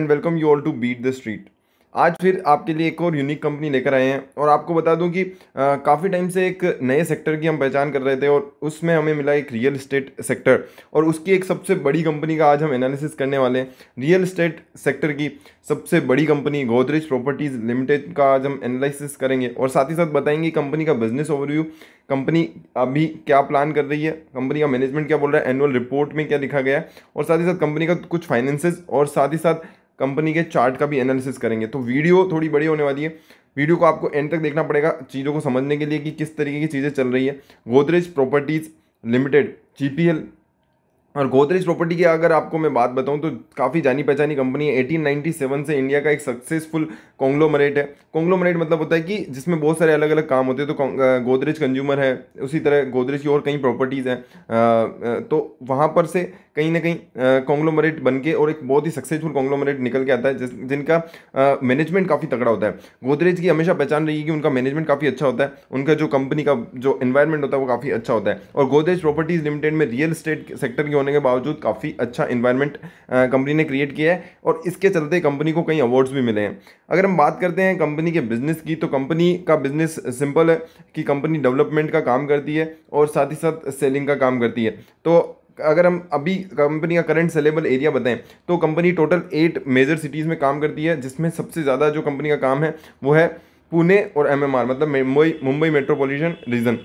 and welcome you all to beat the street आज फिर आपके लिए एक और यूनिक कंपनी लेकर आए हैं और आपको बता दूं कि काफ़ी टाइम से एक नए सेक्टर की हम पहचान कर रहे थे और उसमें हमें मिला एक रियल इस्टेट सेक्टर और उसकी एक सबसे बड़ी कंपनी का आज हम एनालिसिस करने वाले हैं रियल इस्टेट सेक्टर की सबसे बड़ी कंपनी गोदरेज प्रॉपर्टीज़ लिमिटेड का आज हम एनालिसिस करेंगे और साथ ही साथ बताएंगे कंपनी का बिजनेस ओवरव्यू कंपनी अभी क्या प्लान कर रही है कंपनी का मैनेजमेंट क्या बोल रहा है एनुअल रिपोर्ट में क्या लिखा गया है और साथ ही साथ कंपनी का कुछ फाइनेंसेस और साथ ही साथ कंपनी के चार्ट का भी एनालिसिस करेंगे तो वीडियो थोड़ी बड़ी होने वाली है वीडियो को आपको एंड तक देखना पड़ेगा चीज़ों को समझने के लिए कि किस तरीके की चीज़ें चल रही है गोदरेज प्रॉपर्टीज़ लिमिटेड जी और गोदरेज प्रॉपर्टी की अगर आपको मैं बात बताऊं तो काफ़ी जानी पहचानी कंपनी है 1897 से इंडिया का एक सक्सेसफुल कॉन्ग्लोमरेट है कॉन्ग्लोमरेट मतलब होता है कि जिसमें बहुत सारे अलग अलग काम होते हैं तो गोदरेज कंज्यूमर है उसी तरह गोदरेज की और कई प्रॉपर्टीज़ हैं तो वहाँ पर से कहीं ना कहीं कॉन्ग्लोमरेट बन के और एक बहुत ही सक्सेसफुल कॉन्ग्लोमरेट निकल के आता है जिस जिनका मैनेजमेंट काफ़ी तगड़ा होता है गोदरेज की हमेशा पहचान रही है कि उनका मैनेजमेंट काफ़ी अच्छा होता है उनका जो कंपनी का जो इन्वायरमेंट होता है वो काफ़ी अच्छा होता है और गोदरेज प्रॉपर्टीज़ लिमिटेड में रियल स्टेट सेक्टर के होने के बावजूद काफ़ी अच्छा इन्वायरमेंट कंपनी ने क्रिएट किया है और इसके चलते कंपनी को कई अवार्ड्स भी मिले हैं अगर हम बात करते हैं कंपनी के बिजनेस की तो कंपनी का बिजनेस सिंपल है कि कंपनी डेवलपमेंट का काम करती है और साथ ही साथ सेलिंग का काम करती है तो अगर हम अभी कंपनी का करंट सेलेबल एरिया बताएं तो company total eight major cities में काम करती है जिसमें सबसे ज़्यादा जो कंपनी का काम है वो है पुणे और एमएमआर मतलब मुंबई मुंबई मेट्रोपॉलिटन रीजन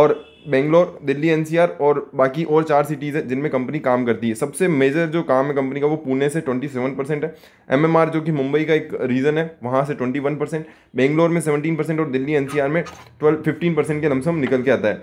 और बेंगलोर दिल्ली एनसीआर और बाकी और चार सिटीज़ हैं जिनमें कंपनी काम करती है सबसे मेजर जो काम है कंपनी का वो पुणे से 27 परसेंट है एमएमआर जो कि मुंबई का एक रीजन है वहाँ से 21 परसेंट बेंगलोर में 17 परसेंट और दिल्ली एनसीआर में 12 15 परसेंट के लमसम निकल के आता है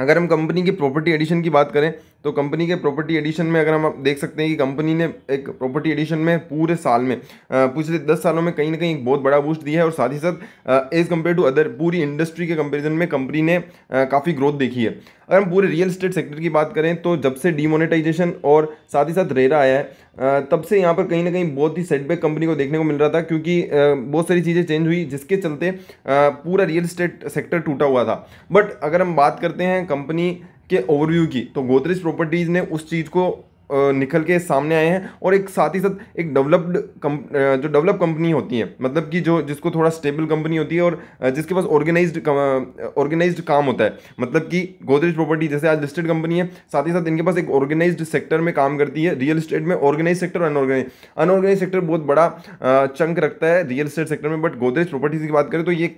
अगर हम कंपनी की प्रॉपर्टी एडिशन की बात करें तो कंपनी के प्रॉपर्टी एडिशन में अगर हम आप देख सकते हैं कि कंपनी ने एक प्रॉपर्टी एडिशन में पूरे साल में पिछले दस सालों में कहीं ना कहीं एक बहुत बड़ा बूस्ट दिया है और साथ ही साथ एज़ कम्पेयर टू अदर पूरी इंडस्ट्री के कंपेरिजन में कंपनी ने काफ़ी ग्रोथ देखी है अगर हम पूरे रियल स्टेट सेक्टर की बात करें तो जब से डीमोनेटाइजेशन और साथ ही साथ रेरा आया है तब से यहाँ पर कहीं ना कहीं बहुत ही सेटबैक कंपनी को देखने को मिल रहा था क्योंकि बहुत सारी चीज़ें चेंज हुई जिसके चलते पूरा रियल स्टेट सेक्टर टूटा हुआ था बट अगर हम बात करते हैं कंपनी के ओवरव्यू की तो गोदरेज प्रॉपर्टीज़ ने उस चीज़ को निकल के सामने आए हैं और एक साथ ही साथ एक डेवलप्ड कम जो डेवलप कंपनी होती है मतलब कि जो जिसको थोड़ा स्टेबल कंपनी होती है और जिसके पास ऑर्गेनाइज्ड ऑर्गेनाइज्ड काम होता है मतलब कि गोदरेज प्रॉपर्टी जैसे आज लिस्टेड कंपनी है साथ ही साथ इनके पास एक ऑर्गेनाइज्ड सेक्टर में काम करती है रियल इस्टेट में organise sector unorganise unorganise sector बहुत बड़ा चंक रखता है रियल इस्टेट सेक्टर में बट गोदरेज प्रॉपर्टीज़ की बात करें तो ये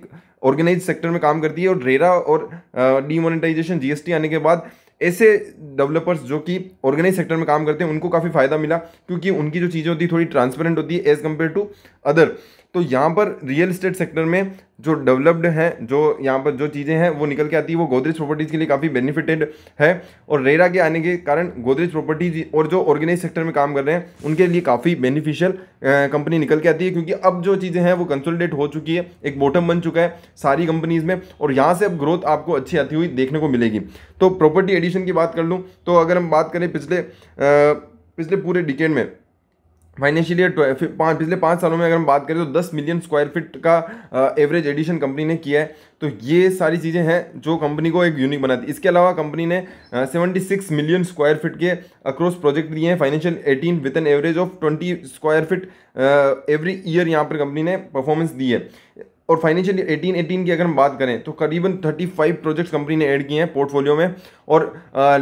ऑर्गेनाइज सेक्टर में काम करती है और रेरा और डीमोनिटाइजेशन जीएसटी आने के बाद ऐसे डेवलपर्स जो कि ऑर्गेनाइज सेक्टर में काम करते हैं उनको काफ़ी फ़ायदा मिला क्योंकि उनकी जो चीज़ें होती है थोड़ी ट्रांसपेरेंट होती है एज़ कम्पेयर टू अदर तो यहाँ पर रियल इस्टेट सेक्टर में जो डेवलप्ड हैं जो यहाँ पर जो चीज़ें हैं वो निकल के आती है वो गोदरेज प्रॉपर्टीज़ के लिए काफ़ी बेनिफिटेड है और रेरा के आने के कारण गोदरेज प्रॉपर्टीज़ और जो ऑर्गेनाइज सेक्टर में काम कर रहे हैं उनके लिए काफ़ी बेनिफिशियल कंपनी निकल के आती है क्योंकि अब जो चीज़ें हैं वो कंसोलिडेट हो चुकी है एक बॉटम बन चुका है सारी कंपनीज़ में और यहाँ से अब ग्रोथ आपको अच्छी आती हुई देखने को मिलेगी तो प्रॉपर्टी एडिशन की बात कर लूँ तो अगर हम बात करें पिछले आ, पिछले पूरे डिकेड में फाइनेंशियल ईयर पाँच पिछले पाँच सालों में अगर हम बात करें तो दस मिलियन स्क्वायर फीट का एवरेज एडिशन कंपनी ने किया है तो ये सारी चीज़ें हैं जो कंपनी को एक यूनिक बनाती है इसके अलावा कंपनी ने seventy six million square feet के अक्रॉस प्रोजेक्ट लिए हैं financial eighteen with an average of twenty square feet every year यहाँ पर कंपनी ने परफॉर्मेंस दी है और फाइनेंशियल एटीन एटीन की अगर हम बात करें तो करीबन थर्टी फाइव प्रोजेक्ट्स कंपनी ने ऐड किए हैं पोर्टफोलियो में और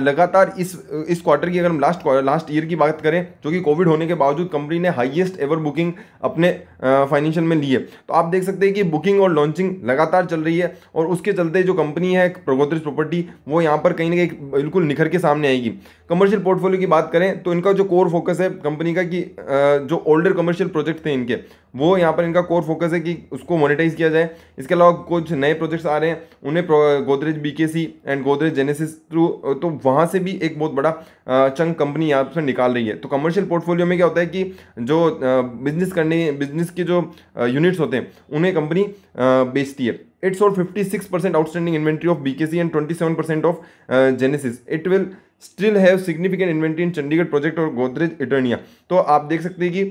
लगातार इस इस क्वार्टर की अगर हम लास्ट लास्ट ईयर की बात करें जो कि कोविड होने के बावजूद कंपनी ने हाईएस्ट एवर बुकिंग अपने फाइनेंशियल में ली है तो आप देख सकते हैं कि बुकिंग और लॉन्चिंग लगातार चल रही है और उसके चलते जो कंपनी है प्रगोत्रिज प्रॉपर्टी वो यहाँ पर कहीं ना कहीं बिल्कुल निखर के सामने आएगी कमर्शियल पोर्टफोलियो की बात करें तो इनका जो कोर फोकस है कंपनी का कि जो ओल्डर कमर्शियल प्रोजेक्ट थे इनके वो यहाँ पर इनका कोर फोकस है कि उसको मोनिटाइज किया जाए इसके अलावा कुछ नए प्रोजेक्ट्स आ रहे हैं उन्हें Godrej BKC and Godrej Genesis through तो वहाँ से भी एक बहुत बड़ा चंग कंपनी यहाँ से निकाल रही है तो कमर्शियल पोर्टफोलियो में क्या होता है कि जो बिजनेस करने बिजनेस के जो यूनिट्स होते हैं उन्हें कंपनी बेचती है इट्स और it sold 56% outstanding inventory of and twenty seven percent of Genesis it will still have significant inventory in Chandigarh project और गोदरेज इटर्निया तो आप देख सकते हैं कि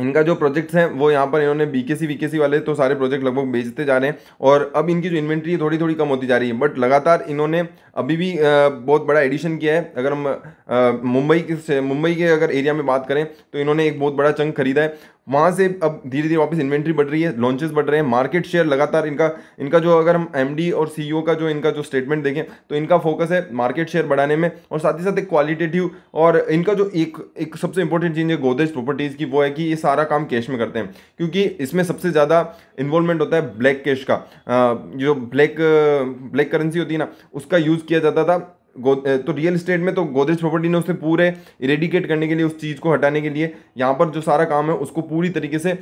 इनका जो प्रोजेक्ट्स हैं वो यहाँ पर इन्होंने बीकेसी वीकेसी वाले तो सारे प्रोजेक्ट लगभग बेचते जा रहे हैं और अब इनकी जो इन्वेंट्री है थोड़ी थोड़ी कम होती जा रही है बट लगातार इन्होंने अभी भी बहुत बड़ा एडिशन किया है अगर हम मुंबई के मुंबई के अगर एरिया में बात करें तो इन्होंने एक बहुत बड़ा चंक खरीदा है वहाँ से अब धीरे धीरे वापस इन्वेंट्री बढ़ रही है लॉन्चेस बढ़ रहे हैं मार्केट शेयर लगातार इनका इनका जो अगर हम एमडी और सीईओ e का जो इनका जो स्टेटमेंट देखें तो इनका फोकस है मार्केट शेयर बढ़ाने में और साथ ही साथ एक क्वालिटेटिव और इनका जो एक एक सबसे इंपॉर्टेंट चीज़ है गोदरेज प्रॉपर्टीज़ की वो है कि ये सारा काम कैश में करते हैं क्योंकि इसमें सबसे ज़्यादा इन्वॉल्वमेंट होता है ब्लैक कैश का जो ब्लैक ब्लैक करेंसी होती है ना उसका यूज़ किया जाता था तो रियल इस्टेट में तो गोदरेज प्रॉपर्टी ने उसे पूरे इरेडिकेट करने के लिए उस चीज़ को हटाने के लिए यहाँ पर जो सारा काम है उसको पूरी तरीके से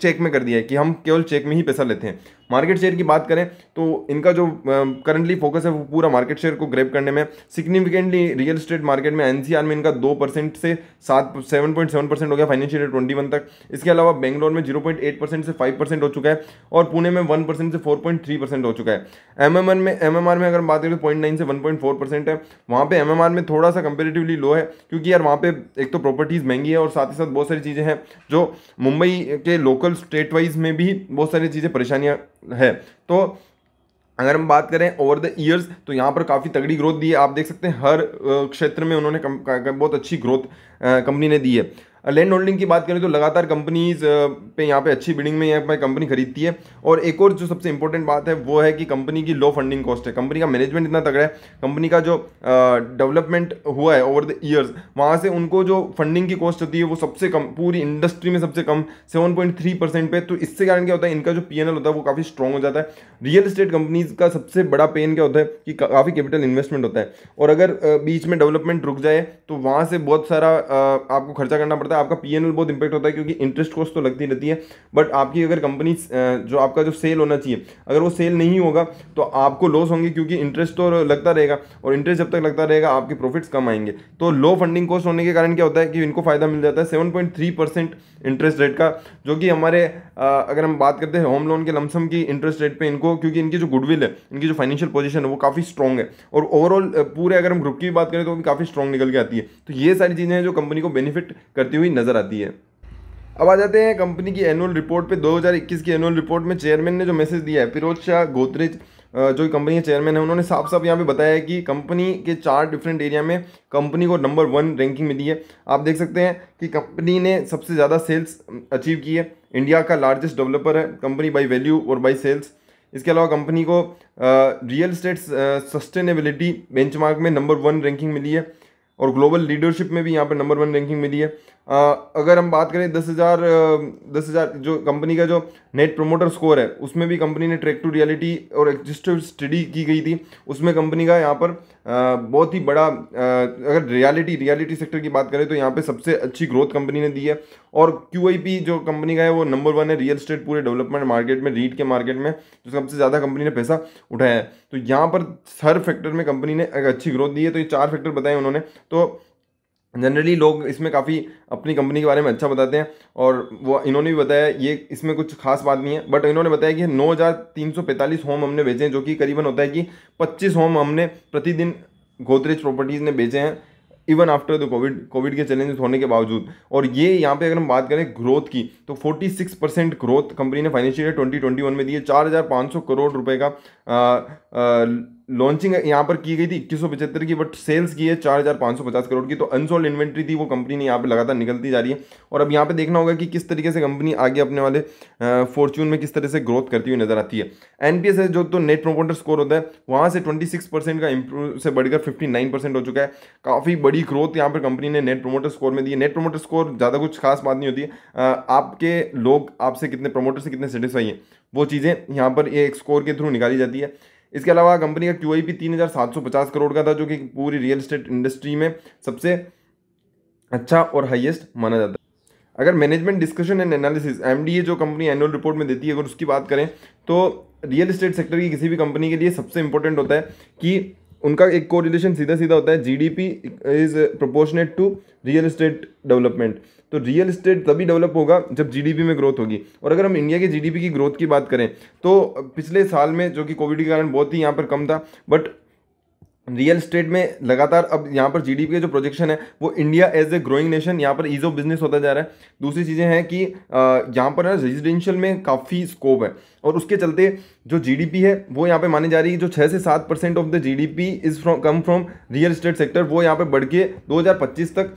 चेक में कर दिया है कि हम केवल चेक में ही पैसा लेते हैं मार्केट शेयर की बात करें तो इनका जो करंटली फोकस है वो पूरा मार्केट शेयर को ग्रेप करने में सिग्निफिकेंटली रियल स्टेट मार्केट में एनसीआर में इनका दो परसेंट से सात सेवन पॉइंट सेवन परसेंट हो गया फाइनेंशियल ईयर ट्वेंटी वन तक इसके अलावा बेंगलोर में जीरो पॉइंट एट परसेंट से फाइव परसेंट हो चुका है और पुणे में वन परसेंट से फोर पॉइंट थ्री परसेंट हो चुका है एम एम में एम एम आर में अगर बात करें तो पॉइंट नाइन से वन पॉइंट फोर परसेंट है वहाँ पर एम में थोड़ा सा कंपेरेटिवली लो है क्योंकि यार वहाँ पे एक तो प्रॉपर्टीज़ महंगी है और साथ ही साथ बहुत सारी चीज़ें हैं जो मुंबई के लोकल स्टेट वाइज में भी बहुत सारी चीज़ें परेशानियाँ है तो अगर हम बात करें ओवर द ईयर्स तो यहाँ पर काफ़ी तगड़ी ग्रोथ दी है आप देख सकते हैं हर क्षेत्र में उन्होंने कम, बहुत अच्छी ग्रोथ कंपनी ने दी है लैंड होल्डिंग की बात करें तो लगातार कंपनीज पे यहाँ पे अच्छी बिल्डिंग में यहाँ पर कंपनी खरीदती है और एक और जो सबसे इंपॉर्टेंट बात है वो है कि कंपनी की लो फंडिंग कॉस्ट है कंपनी का मैनेजमेंट इतना तगड़ा है कंपनी का जो डेवलपमेंट हुआ है ओवर द ईयर्स वहाँ से उनको जो फंडिंग की कॉस्ट होती है वो सबसे कम पूरी इंडस्ट्री में सबसे कम सेवन पॉइंट थ्री परसेंट पे तो इससे कारण क्या होता है इनका जो पी होता है वो काफ़ी स्ट्रॉन्ग हो जाता है रियल इस्टेट कंपनीज का सबसे बड़ा पेन क्या होता है कि काफ़ी कैपिटल इन्वेस्टमेंट होता है और अगर बीच में डेवलपमेंट रुक जाए तो वहाँ से बहुत सारा आपको खर्चा करना पड़ता है आपका पी बहुत इंपैक्ट होता है क्योंकि इंटरेस्ट कॉस्ट तो लगती रहती है बट आपकी अगर कंपनी जो आपका जो सेल होना चाहिए अगर वो सेल नहीं होगा तो आपको लॉस होंगे क्योंकि इंटरेस्ट तो लगता रहेगा और इंटरेस्ट जब तक लगता रहेगा आपके प्रॉफिट्स कम आएंगे तो लो फंडिंग कॉस्ट होने के कारण क्या होता है कि इनको फ़ायदा मिल जाता है सेवन इंटरेस्ट रेट का जो कि हमारे अगर हम बात करते हैं होम लोन के लमसम की इंटरेस्ट रेट पर इनको क्योंकि इनकी जो गुडविल है इनकी जो फाइनेंशियल पोजिशन है वो काफ़ी स्ट्रॉग है और ओवरऑल पूरे अगर हम ग्रुप की बात करें तो भी काफ़ी स्ट्रॉग निकल के आती है तो ये सारी चीज़ें हैं जो कंपनी को बेनिफिट करती बढ़ती हुई नज़र आती है अब आ जाते हैं कंपनी की एनुअल रिपोर्ट पे 2021 की एनुअल रिपोर्ट में चेयरमैन ने जो मैसेज दिया है फिरोज शाह गोदरेज जो कंपनी के चेयरमैन है उन्होंने साफ साफ यहाँ पे बताया है कि कंपनी के चार डिफरेंट एरिया में कंपनी को नंबर वन रैंकिंग मिली है आप देख सकते हैं कि कंपनी ने सबसे ज़्यादा सेल्स अचीव की है इंडिया का लार्जेस्ट डेवलपर है कंपनी बाई वैल्यू और बाई सेल्स इसके अलावा कंपनी को रियल स्टेट सस्टेनेबिलिटी बेंचमार्क में नंबर वन रैंकिंग मिली है और ग्लोबल लीडरशिप में भी यहाँ पर नंबर वन रैंकिंग मिली है अगर हम बात करें दस हज़ार दस हज़ार जो कंपनी का जो नेट प्रोमोटर स्कोर है उसमें भी कंपनी ने ट्रैक टू रियलिटी और एग्जिस्टिव स्टडी की गई थी उसमें कंपनी का यहाँ पर बहुत ही बड़ा अगर रियलिटी रियलिटी सेक्टर की बात करें तो यहाँ पे सबसे अच्छी ग्रोथ कंपनी ने दी है और क्यू जो कंपनी का है वो नंबर वन है रियल स्टेट पूरे डेवलपमेंट मार्केट में रीट के मार्केट में जो सबसे ज़्यादा कंपनी ने पैसा उठाया है तो यहाँ पर हर फैक्टर में कंपनी ने अगर अच्छी ग्रोथ दी है तो ये चार फैक्टर बताए उन्होंने तो जनरली लोग इसमें काफ़ी अपनी कंपनी के बारे में अच्छा बताते हैं और वो इन्होंने भी बताया ये इसमें कुछ खास बात नहीं है बट इन्होंने बताया कि 9,345 होम हमने बेचे हैं जो कि करीबन होता है कि 25 होम हमने प्रतिदिन गोदरेज प्रॉपर्टीज़ ने बेचे हैं even after the Covid Covid के चैलेंजेस होने के बावजूद और ये यहाँ पे अगर हम बात करें ग्रोथ की तो 46 परसेंट ग्रोथ कंपनी ने फाइनेंशियल ईयर 2021 में दी है चार करोड़ रुपए का आ, आ, लॉन्चिंग यहाँ पर की गई थी इक्कीस सौ पचहत्तर की बट सेल्स की है चार हज़ार पाँच सौ पचास करोड़ की तो अनसोल्ड इन्वेंट्री थी वो कंपनी ने यहाँ पे लगातार निकलती जा रही है और अब यहाँ पे देखना होगा कि किस तरीके से कंपनी आगे अपने वाले फॉर्च्यून में किस तरह से ग्रोथ करती हुई नजर आती है एन पी एस जो तो नेट प्रोमोटर स्कोर होता है वहाँ से ट्वेंटी सिक्स परसेंट का इंप्रूव से बढ़कर फिफ्टी नाइन परसेंट हो चुका है काफ़ी बड़ी ग्रोथ यहाँ पर कंपनी ने नेट प्रोमोटर स्कोर में दी है नेट प्रोमोटर स्कोर ज़्यादा कुछ खास बात नहीं होती है आपके लोग आपसे कितने प्रोमोटर से कितने सेटिस्फाई हैं वो चीज़ें यहाँ पर ये एक स्कोर के थ्रू निकाली जाती है इसके अलावा कंपनी का क्यू आई पी तीन हज़ार सात सौ पचास करोड़ का था जो कि पूरी रियल इस्टेट इंडस्ट्री में सबसे अच्छा और हाईएस्ट माना जाता है अगर management discussion and analysis M D A जो कंपनी एनुअल रिपोर्ट में देती है अगर उसकी बात करें तो रियल इस्टेट सेक्टर की किसी भी कंपनी के लिए सबसे इंपॉर्टेंट होता है कि उनका एक कोरिलेशन सीधा सीधा होता है GDP is proportionate to real estate development तो रियल इस्टेट तभी डेवलप होगा जब जीडीपी में ग्रोथ होगी और अगर हम इंडिया के जीडीपी की ग्रोथ की बात करें तो पिछले साल में जो कि कोविड के कारण बहुत ही यहाँ पर कम था बट रियल स्टेट में लगातार अब यहाँ पर जीडीपी का जो प्रोजेक्शन है वो India as a growing nation यहाँ पर ईज ऑफ बिजनेस होता जा रहा है दूसरी चीज़ें हैं कि यहाँ पर रेजिडेंशियल में काफ़ी स्कोप है और उसके चलते जो जीडीपी है वो यहाँ पे मानी जा रही है जो छः से सात percent of the G is from come from real estate sector वो यहाँ पर बढ़ के दो तक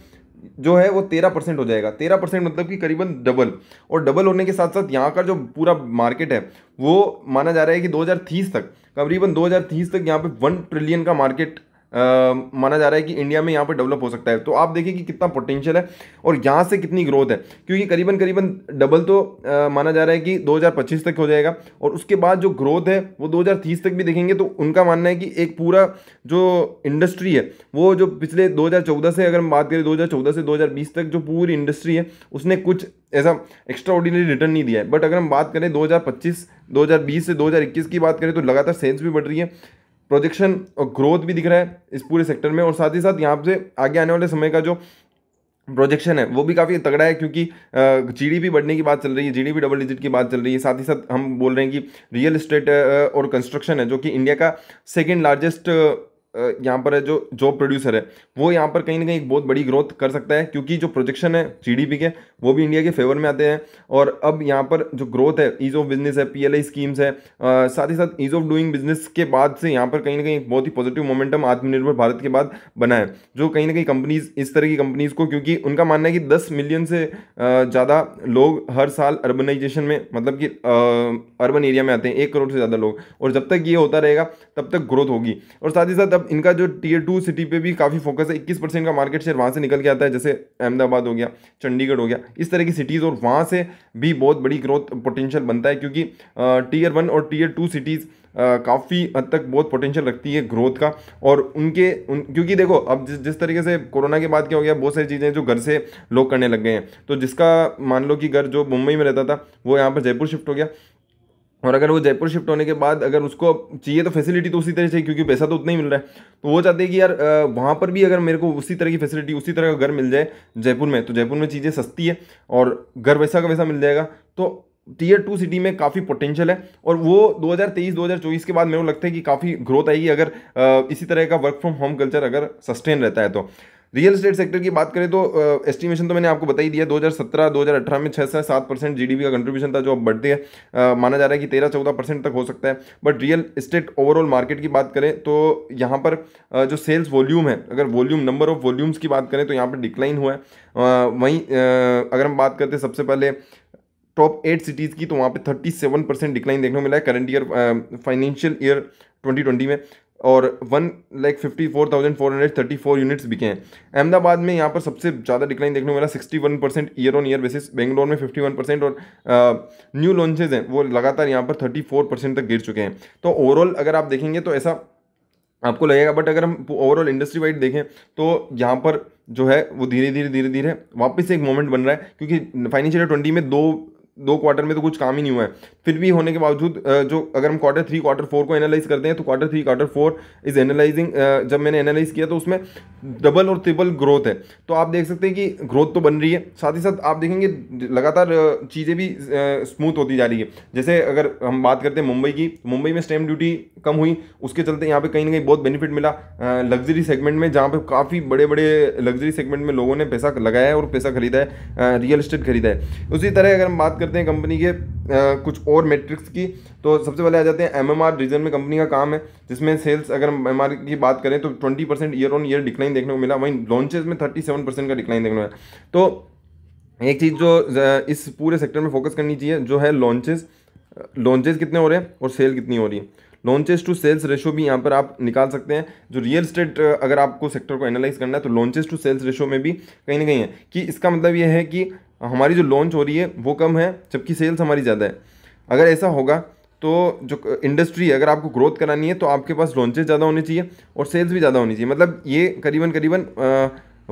जो है वो तेरह परसेंट हो जाएगा तेरह परसेंट मतलब कि करीबन डबल और डबल होने के साथ साथ यहाँ का जो पूरा मार्केट है वो माना जा रहा है कि दो तक करीबन दो तक यहाँ पे वन ट्रिलियन का मार्केट माना जा रहा है कि इंडिया में यहाँ पर डेवलप हो सकता है तो आप देखिए कि कितना पोटेंशियल है और यहाँ से कितनी ग्रोथ है क्योंकि करीबन करीबन डबल तो आ, माना जा रहा है कि 2025 तक हो जाएगा और उसके बाद जो ग्रोथ है वो 2030 तक भी देखेंगे तो उनका मानना है कि एक पूरा जो इंडस्ट्री है वो जो पिछले दो से अगर हम बात करें दो से दो तक जो पूरी इंडस्ट्री है उसने कुछ ऐसा एक्स्ट्रा ऑर्डिनरी रिटर्न नहीं दिया है बट अगर हम बात करें 2025 2020 से 2021 की बात करें तो लगातार सेल्स भी बढ़ रही है प्रोजेक्शन और ग्रोथ भी दिख रहा है इस पूरे सेक्टर में और साथ ही साथ यहाँ से आगे आने वाले समय का जो प्रोजेक्शन है वो भी काफ़ी तगड़ा है क्योंकि जीडीपी बढ़ने की बात चल रही है जीडीपी डबल डिजिट की बात चल रही है साथ ही साथ हम बोल रहे हैं कि रियल इस्टेट और कंस्ट्रक्शन है जो कि इंडिया का सेकेंड लार्जेस्ट यहाँ पर है जो जॉब प्रोड्यूसर है वो यहाँ पर कहीं ना कहीं एक बहुत बड़ी ग्रोथ कर सकता है क्योंकि जो प्रोजेक्शन है जीडीपी के वो भी इंडिया के फेवर में आते हैं और अब यहाँ पर जो ग्रोथ है ईज़ ऑफ बिजनेस है पीएलआई स्कीम्स है आ, साथ ही साथ ईज़ ऑफ डूइंग बिजनेस के बाद से यहाँ पर कहीं ना कहीं एक बहुत ही पॉजिटिव मोमेंटम आत्मनिर्भर भारत के बाद बना है जो कहीं ना कहीं कंपनीज इस तरह की कंपनीज़ को क्योंकि उनका मानना है कि दस मिलियन से ज़्यादा लोग हर साल अर्बनाइजेशन में मतलब कि अर्बन एरिया में आते हैं एक करोड़ से ज़्यादा लोग और जब तक ये होता रहेगा तब तक ग्रोथ होगी और साथ ही साथ मतलब इनका जो टीयर टू सिटी पे भी काफ़ी फोकस है इक्कीस परसेंट का मार्केट शेयर वहाँ से निकल के आता है जैसे अहमदाबाद हो गया चंडीगढ़ हो गया इस तरह की सिटीज़ और वहाँ से भी बहुत बड़ी ग्रोथ पोटेंशियल बनता है क्योंकि टीयर वन और टीयर टू सिटीज़ काफ़ी हद तक बहुत पोटेंशियल रखती है ग्रोथ का और उनके उन क्योंकि देखो अब जिस जिस तरीके से कोरोना के बाद क्या हो गया बहुत सारी चीज़ें जो घर से लोग करने लग गए हैं तो जिसका मान लो कि घर जो मुंबई में रहता था वो यहाँ पर जयपुर शिफ्ट हो गया और अगर वो जयपुर शिफ्ट होने के बाद अगर उसको चाहिए तो फैसिलिटी तो उसी तरह चाहिए क्योंकि पैसा तो उतना ही मिल रहा है तो वो चाहते हैं कि यार वहाँ पर भी अगर मेरे को उसी तरह की फैसिलिटी उसी तरह का घर मिल जाए जयपुर में तो जयपुर में चीज़ें सस्ती है और घर वैसा का वैसा मिल जाएगा तो टीयर टू सिटी में काफ़ी पोटेंशियल है और वो 2023-2024 के बाद मेरे को लगता है कि काफ़ी ग्रोथ आएगी अगर इसी तरह का वर्क फ्रॉम होम कल्चर अगर सस्टेन रहता है तो रियल स्टेट सेक्टर की बात करें तो एस्टिमेशन तो मैंने आपको बता ही दिया 2017 2018 में छः से सात परसेंट जी का कंट्रीब्यूशन था जो अब बढ़ते है माना जा रहा है कि तेरह चौदह परसेंट तक हो सकता है but real estate overall market की बात करें तो यहाँ पर जो सेल्स वॉल्यूम है अगर वॉल्यूम नंबर ऑफ वॉल्यूम्स की बात करें तो यहाँ पर डिक्लाइन हुआ है वहीं अगर हम बात करते हैं सबसे पहले टॉप एट सिटीज़ की तो वहाँ पे 37 परसेंट डिक्लाइन देखने को मिला है करंट ईयर फाइनेंशियल ईयर 2020 में और one like fifty four thousand four hundred thirty four units बिके हैं अहमदाबाद में यहाँ पर सबसे ज़्यादा डिक्लाइन देखने को मिला sixty one percent year on year basis Bangalore में फिफ्टी वन परसेंट और न्यू लॉन्चेज हैं वो लगातार यहाँ पर थर्टी फोर परसेंट तक गिर चुके हैं तो ओवरऑल अगर आप देखेंगे तो ऐसा आपको लगेगा बट अगर हम ओवरऑल इंडस्ट्री वाइड देखें तो यहाँ पर जो है वो धीरे धीरे धीरे धीरे वापस से एक मोमेंट बन रहा है क्योंकि फाइनेंशियल ट्वेंटी में दो दो क्वार्टर में तो कुछ काम ही नहीं हुआ है फिर भी होने के बावजूद जो अगर हम क्वार्टर थ्री क्वार्टर फोर को एनालाइज करते हैं तो quarter three quarter four is analysing जब मैंने एनालाइज किया तो उसमें डबल और ट्रिपल ग्रोथ है तो आप देख सकते हैं कि ग्रोथ तो बन रही है साथ ही साथ आप देखेंगे लगातार चीज़ें भी स्मूथ होती जा रही है जैसे अगर हम बात करते हैं मुंबई की मुंबई में स्टैम्प ड्यूटी कम हुई उसके चलते यहाँ पे कहीं ना कहीं बहुत बेनिफिट मिला लग्जरी सेगमेंट में जहाँ पे काफ़ी बड़े बड़े लग्जरी सेगमेंट में लोगों ने पैसा लगाया है और पैसा खरीदा है रियल इस्टेट खरीदा है उसी तरह अगर हम बात करते करते हैं कंपनी के आ, कुछ और मेट्रिक्स की तो सबसे पहले आ जाते हैं एमएमआर रीजन में कंपनी का काम है जिसमें सेल्स अगर एम की बात करें तो twenty percent year on year decline देखने को मिला वहीं लॉन्चेस में थर्टी सेवन परसेंट का डिक्लाइन देखने को मिला तो एक चीज़ जो इस पूरे सेक्टर में फोकस करनी चाहिए जो है लॉन्चेस लॉन्चेस कितने हो रहे हैं और सेल कितनी हो रही है लॉन्चेस टू सेल्स रेशो भी यहाँ पर आप निकाल सकते हैं जो रियल स्टेट अगर आपको सेक्टर को एनालाइज करना है तो लॉन्चेस टू सेल्स रेशो में भी कहीं ना कहीं है कि इसका मतलब यह है कि हमारी जो लॉन्च हो रही है वो कम है जबकि सेल्स हमारी ज़्यादा है अगर ऐसा होगा तो जो इंडस्ट्री अगर आपको ग्रोथ करानी है तो आपके पास लॉन्चेज ज़्यादा होने चाहिए और सेल्स भी ज़्यादा होनी चाहिए मतलब ये करीबन करीबन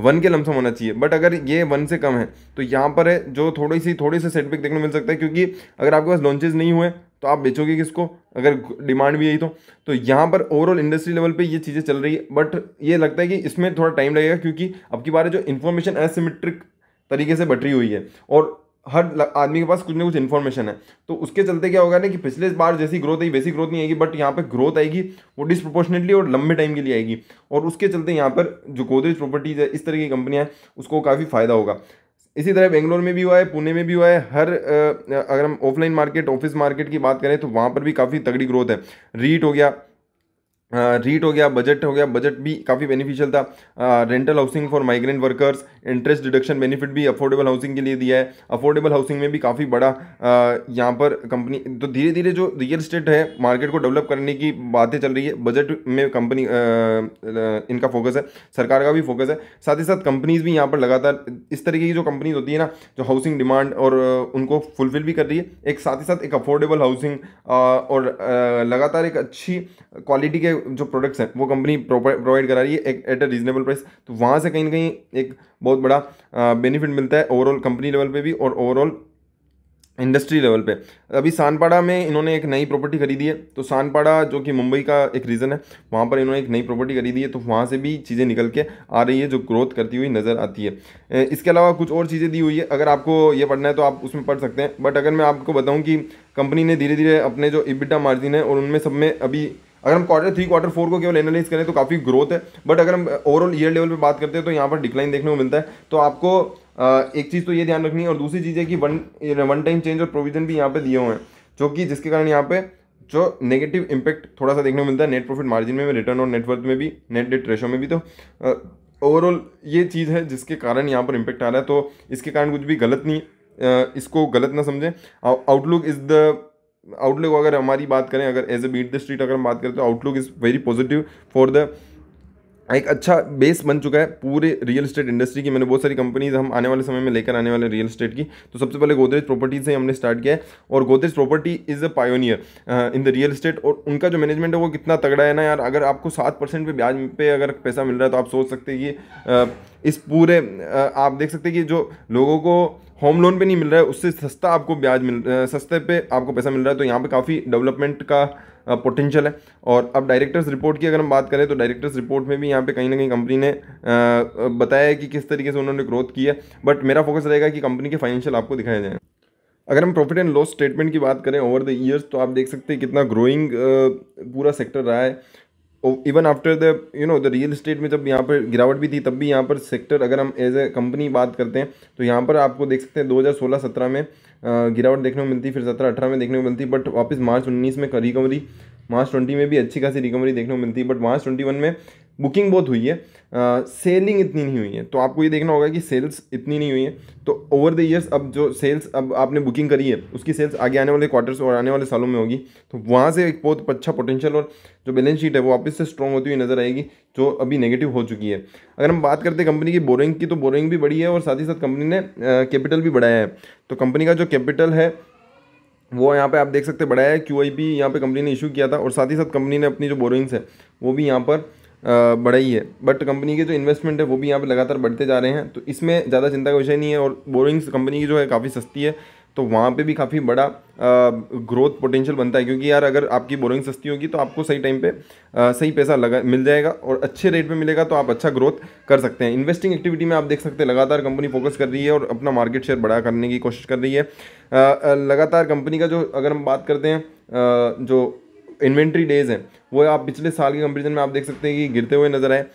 वन के लमसम होना चाहिए बट अगर ये वन से कम है तो यहाँ पर है जो थोड़ी सी थोड़ी से सेटबैक देखने को मिल सकता है क्योंकि अगर आपके पास लॉन्चेज नहीं हुए तो आप बेचोगे किसको अगर डिमांड भी यही तो तो यहाँ पर ओवरऑल इंडस्ट्री लेवल पे ये चीज़ें चल रही है बट ये लगता है कि इसमें थोड़ा टाइम लगेगा क्योंकि अब की बार जो इन्फॉर्मेशन एसिमेट्रिक तरीके से बटरी हुई है और हर आदमी के पास कुछ ना कुछ इन्फॉर्मेशन है तो उसके चलते क्या होगा ना कि पिछले बार जैसी ग्रोथ आई वैसी ग्रोथ नहीं आएगी बट यहाँ पर ग्रोथ आएगी वो डिसप्रोपोर्शनेटली और लंबे टाइम के लिए आएगी और उसके चलते यहाँ पर जो गोदरेज प्रॉपर्टीज है इस तरह की कंपनियाँ हैं उसको काफ़ी फ़ायदा होगा इसी तरह बेंगलोर में भी हुआ है पुणे में भी हुआ है हर अगर हम ऑफलाइन मार्केट ऑफिस मार्केट की बात करें तो वहाँ पर भी काफ़ी तगड़ी ग्रोथ है रीट हो गया रीट हो गया बजट हो गया बजट भी काफ़ी बेनिफिशियल था rental housing for migrant workers interest deduction benefit भी अफोर्डेबल हाउसिंग के लिए दिया है अफोर्डेबल हाउसिंग में भी काफ़ी बड़ा यहाँ पर कंपनी तो धीरे धीरे जो रियल स्टेट है मार्केट को डेवलप करने की बातें चल रही है बजट में कंपनी इनका फोकस है सरकार का भी फोकस है साथ ही साथ कंपनीज भी यहाँ पर लगातार इस तरीके की जो कंपनीज होती है ना जो हाउसिंग डिमांड और उनको फुलफिल भी कर रही है एक साथ ही साथ एक अफोर्डेबल हाउसिंग और लगातार एक अच्छी क्वालिटी के जो प्रोडक्ट्स हैं वो कंपनी प्रोवाइड करा रही है एट अ रीजनेबल प्राइस तो वहाँ से कहीं ना कहीं एक बहुत बड़ा बेनिफिट मिलता है ओवरऑल कंपनी लेवल पे भी और ओवरऑल इंडस्ट्री लेवल पे अभी सानपाड़ा में इन्होंने एक नई प्रॉपर्टी खरीदी है तो सानपाड़ा जो कि मुंबई का एक रीज़न है वहाँ पर इन्होंने एक नई प्रॉपर्टी खरीदी है तो वहाँ से भी चीज़ें निकल के आ रही है जो ग्रोथ करती हुई नज़र आती है इसके अलावा कुछ और चीज़ें दी हुई है अगर आपको ये पढ़ना है तो आप उसमें पढ़ सकते हैं बट अगर मैं आपको बताऊँ कि कंपनी ने धीरे धीरे अपने जो इबिटा मार्जिन है और उनमें सब में अभी अगर हम क्वार्टर थ्री क्वार्टर फोर को केवल एनालाइज करें तो काफ़ी ग्रोथ है बट अगर हम ओवरऑल ईयर लेवल पे बात करते हैं तो यहाँ पर डिक्लाइन देखने को मिलता है तो आपको एक चीज़ तो ये ध्यान रखनी है और दूसरी चीज़ है कि वन वन टाइम चेंज और प्रोविजन भी यहाँ पे दिए हुए हैं जो कि जिसके कारण यहाँ पे जो नेगेटिव इम्पैक्ट थोड़ा सा देखने को मिलता है नेट प्रॉफिट मार्जिन में रिटर्न और नेटवर्थ में भी नेट डेट रेशो में भी तो ओवरऑल ये चीज़ है जिसके कारण यहाँ पर इम्पैक्ट आ रहा है तो इसके कारण कुछ भी गलत नहीं इसको गलत ना समझें आउटलुक इज़ द आउटलुक अगर हमारी बात करें अगर as a beat the street अगर हम बात करें तो outlook is very positive for the एक अच्छा बेस बन चुका है पूरे रियल इस्टेट इंडस्ट्री की मैंने बहुत सारी कंपनीज हम आने वाले समय में लेकर आने वाले रियल इस्टेट की तो सबसे पहले गोदरेज प्रॉपर्टी से हमने स्टार्ट किया है और Godrej property is a pioneer in the real state और उनका जो मैनेजमेंट है वो कितना तगड़ा है ना यार अगर आपको सात परसेंट पे ब्याज पे अगर पैसा मिल रहा है तो आप सोच सकते हैं कि uh, इस पूरे uh, आप देख सकते हैं कि जो लोगों को होम लोन पे नहीं मिल रहा है उससे सस्ता आपको ब्याज मिल सस्ते पे आपको पैसा मिल रहा है तो यहाँ पे काफ़ी डेवलपमेंट का पोटेंशियल है और अब डायरेक्टर्स रिपोर्ट की अगर हम बात करें तो डायरेक्टर्स रिपोर्ट में भी यहाँ पे कहीं ना कहीं कंपनी ने बताया है कि किस तरीके से उन्होंने ग्रोथ की है बट मेरा फोकस रहेगा कि कंपनी के फाइनेंशियल आपको दिखाए जाएँ अगर हम प्रॉफिट एंड लॉस स्टेटमेंट की बात करें ओवर द ईयर्स तो आप देख सकते हैं कितना ग्रोइंग पूरा सेक्टर रहा है even after the you know the real estate में जब यहाँ पर गिरावट भी थी तब भी यहाँ पर सेक्टर अगर हम एज ए कंपनी बात करते हैं तो यहाँ पर आपको देख सकते हैं 2016-17 में गिरावट देखने को मिलती फिर 17-18 में देखने को मिलती बट वापस मार्च 19 में रिकवरी मार्च 20 में भी अच्छी खासी रिकवरी देखने को मिलती बट मार्च 21 में बुकिंग बहुत हुई है सेलिंग uh, इतनी नहीं हुई है तो आपको ये देखना होगा कि सेल्स इतनी नहीं हुई है तो ओवर द ईयर्स अब जो सेल्स अब आपने बुकिंग करी है उसकी सेल्स आगे आने वाले क्वार्टर्स और आने वाले सालों में होगी तो वहाँ से एक बहुत अच्छा पोटेंशियल और जो बैलेंस शीट है वो वापस से स्ट्रॉन्ग होती हुई नजर आएगी जो अभी नेगेटिव हो चुकी है अगर हम बात करते हैं कंपनी की बोरिंग की तो बोरिंग भी बढ़ी है और साथ ही साथ कंपनी ने कैपिटल भी बढ़ाया है तो कंपनी का जो कैपिटल है वो यहाँ पे आप देख सकते बढ़ाया है क्यू आई पी यहाँ पर कंपनी ने इशू किया था और साथ ही साथ कंपनी ने अपनी जो बोरिंग्स है वो भी यहाँ पर बढ़ा ही है बट कंपनी के जो इन्वेस्टमेंट है वो भी यहाँ पे लगातार बढ़ते जा रहे हैं तो इसमें ज़्यादा चिंता का विषय नहीं है और बोरिंग्स कंपनी की जो है काफ़ी सस्ती है तो वहाँ पे भी काफ़ी बड़ा ग्रोथ पोटेंशियल बनता है क्योंकि यार अगर आपकी बोरिंग सस्ती होगी तो आपको सही टाइम पे सही पैसा लगा मिल जाएगा और अच्छे रेट पे मिलेगा तो आप अच्छा ग्रोथ कर सकते हैं इन्वेस्टिंग एक्टिविटी में आप देख सकते हैं लगातार कंपनी फोकस कर रही है और अपना मार्केट शेयर बड़ा करने की कोशिश कर रही है लगातार कंपनी का जो अगर हम बात करते हैं जो इन्वेंट्री डेज़ हैं वो आप पिछले साल के कंपेरिजन में आप देख सकते हैं कि गिरते हुए नज़र आए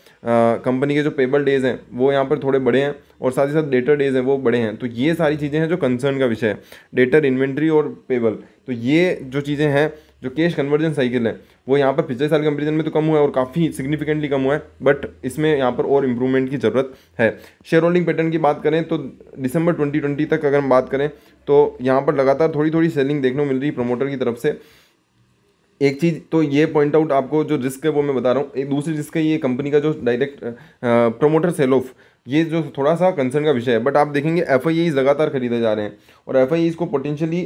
कंपनी के जो पेबल डेज़ हैं वो यहाँ पर थोड़े बड़े हैं और साथ ही साथ डेटर डेज़ हैं वो बड़े हैं तो ये सारी चीज़ें हैं जो कंसर्न का विषय है डेटर इन्वेंट्री और पेबल तो ये जो चीज़ें हैं जो कैश कन्वर्जन साइकिल है वो यहाँ पर पिछले साल के कंपेरिजन में तो कम हुआ है और काफ़ी सिग्निफिकेंटली कम हुआ है बट इसमें यहाँ पर और इम्प्रूवमेंट की ज़रूरत है शेयर होल्डिंग पैटर्न की बात करें तो दिसंबर 2020 तक अगर हम बात करें तो यहाँ पर लगातार थोड़ी थोड़ी सेलिंग देखने को मिल रही है प्रोमोटर की तरफ से एक चीज़ तो ये पॉइंट आउट आपको जो रिस्क है वो मैं बता रहा हूँ एक दूसरी रिस्क है ये कंपनी का जो डायरेक्ट प्रमोटर सेल ऑफ ये जो थोड़ा सा कंसर्न का विषय है बट आप देखेंगे एफ आई लगातार खरीदे जा रहे हैं और एफ आई को पोटेंशियली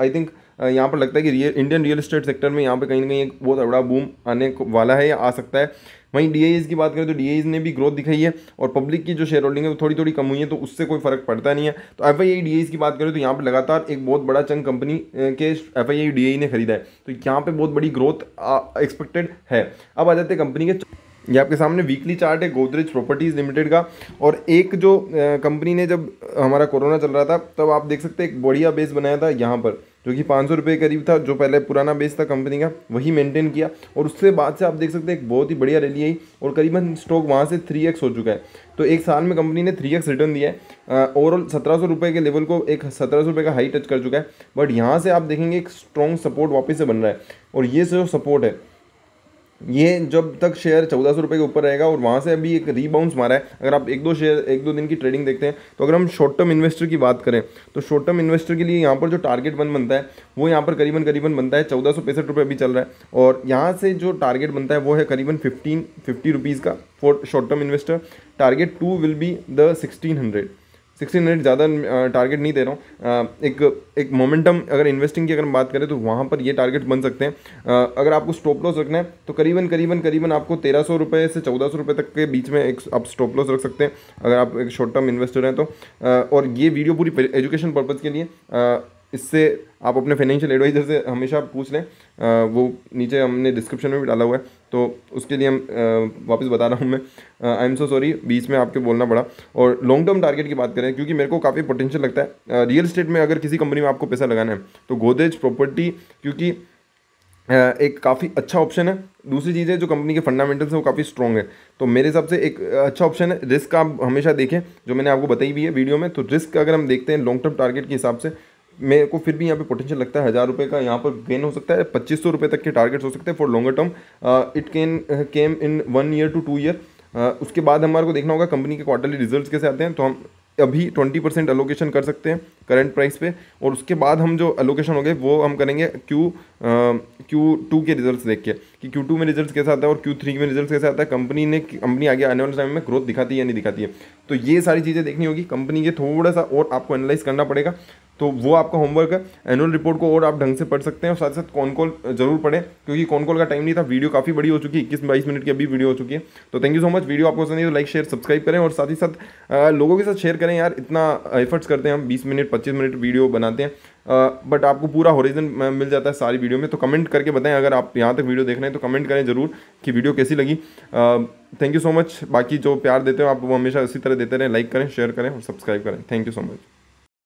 आई थिंक यहाँ पर लगता है कि real Indian real estate sector में यहाँ पर कहीं ना कहीं एक बहुत बड़ा बूम आने वाला है या आ सकता है वहीं डी की बात करें तो डी ने भी ग्रोथ दिखाई है और पब्लिक की जो शेयर होल्डिंग है वो थोड़ी थोड़ी कम हुई है तो उससे कोई फर्क पड़ता नहीं है तो एफ आई की बात करें तो यहाँ पर लगातार एक बहुत बड़ा चंग कंपनी के एफ आई ने खरीदा है तो यहाँ पर बहुत बड़ी ग्रोथ एक्सपेक्टेड है अब आ जाते हैं कंपनी के ये आपके सामने वीकली चार्ट है गोदरेज प्रॉपर्टीज़ लिमिटेड का और एक जो कंपनी ने जब हमारा कोरोना चल रहा था तब आप देख सकते हैं एक बढ़िया बेस बनाया था यहाँ पर जो कि पाँच सौ रुपये करीब था जो पहले पुराना बेस था कंपनी का वही मेंटेन किया और उससे बाद से आप देख सकते हैं एक बहुत ही बढ़िया रैली आई और करीबन स्टॉक वहाँ से थ्री एक्स हो चुका है तो एक साल में कंपनी ने थ्री एक्स रिटर्न दिया है ओवरऑल सत्रह सौ रुपये के लेवल को एक सत्रह सौ रुपये का हाई टच कर चुका है बट यहाँ से आप देखेंगे एक स्ट्रॉन्ग सपोर्ट वापस से बन रहा है और ये जो सपोर्ट है ये जब तक शेयर चौदह सौ रुपये के ऊपर रहेगा और वहाँ से अभी एक रीबाउंस मारा है अगर आप एक दो शेयर एक दो दिन की ट्रेडिंग देखते हैं तो अगर हम शॉर्ट टर्म इन्वेस्टर की बात करें तो शॉर्ट टर्म इन्वेस्टर के लिए यहाँ पर जो टारगेट वन बनता है वो यहाँ पर करीबन करीबन बनता है चौदह सौ पैंसठ रुपये अभी चल रहा है और यहाँ से जो टारगेट बनता है वो है करीबन फिफ्टीन फिफ्टी रुपीज़ का for short term investor target to will be the sixteen hundred sixteen hundred ज़्यादा टारगेट नहीं दे रहा हूँ एक एक मोमेंटम अगर इन्वेस्टिंग की अगर हम बात करें तो वहाँ पर ये टारगेट बन सकते हैं अगर आपको स्टॉप लॉस रखना है तो करीबन करीबन करीबन आपको तेरह सौ रुपये से चौदह सौ रुपये तक के बीच में एक आप स्टॉप लॉस रख सकते हैं अगर आप एक शॉर्ट टर्म इन्वेस्टर हैं तो और ये वीडियो पूरी एजुकेशन पर्पज़ के लिए इससे आप अपने फाइनेंशियल एडवाइज़र से हमेशा पूछ लें वो नीचे हमने डिस्क्रिप्शन में भी डाला हुआ है तो उसके लिए हम वापस बता रहा हूँ मैं आई एम सो सॉरी बीच में आपके बोलना पड़ा और लॉन्ग टर्म टारगेट की बात करें क्योंकि मेरे को काफ़ी पोटेंशियल लगता है रियल स्टेट में अगर किसी कंपनी में आपको पैसा लगाना है तो गोदरेज प्रॉपर्टी क्योंकि एक काफ़ी अच्छा ऑप्शन है दूसरी चीज़ है जो कंपनी के फंडामेंटल्स हैं वो काफ़ी स्ट्रॉग है तो मेरे हिसाब से एक अच्छा ऑप्शन है रिस्क आप हमेशा देखें जो मैंने आपको बताई भी है वीडियो में तो रिस्क अगर हम देखते हैं लॉन्ग टर्म टारगेट के हिसाब से मेरे को फिर भी यहाँ पे पोटेंशियल लगता है हज़ार रुपये का यहाँ पर गेन हो सकता है पच्चीस सौ रुपये तक के टारगेट्स हो सकते हैं for longer term it can came in one year to two year उसके बाद हमारे को देखना होगा कंपनी के क्वार्टरली रिजल्ट्स कैसे आते हैं तो हम अभी ट्वेंटी परसेंट अलोकेशन कर सकते हैं करंट प्राइस पे और उसके बाद हम जो अलोकेशन हो गए वो हम करेंगे क्यू क्यू टू के रिजल्ट्स देख के कि क्यू टू में रिजल्ट्स कैसा आता है और क्यू थ्री में रिजल्ट्स कैसा आता है कंपनी ने कंपनी आगे आने वाले टाइम में ग्रोथ दिखाती है या नहीं दिखाती है तो ये सारी चीज़ें देखनी होगी कंपनी के थोड़ा सा और आपको एनालाइज करना पड़ेगा तो वो आपका होमवर्क है एनुअल रिपोर्ट को और आप ढंग से पढ़ सकते हैं और साथ साथ कॉन कॉल जरूर पढ़ें क्योंकि कॉन कॉल का टाइम नहीं था वीडियो काफ़ी बड़ी हो चुकी है इक्कीस बाईस मिनट की अभी वीडियो हो चुकी है तो thank you so much video आपको पसंद है तो लाइक शेयर सब्सक्राइब करें और साथ ही साथ लोगों के साथ शेयर करें यार इतना एफर्ट्स करते हैं हम बीस मिनट पच्चीस मिनट वीडियो बनाते हैं बट आपको पूरा होरिजन मिल जाता है सारी वीडियो में तो कमेंट करके बताएं अगर आप यहाँ तक वीडियो देख रहे हैं तो कमेंट करें ज़रूर कि वीडियो कैसी लगी थैंक यू सो मच बाकी जो प्यार देते हो आप वो हमेशा इसी तरह देते रहें लाइक करें शेयर करें और सब्सक्राइब करें थैंक यू सो मच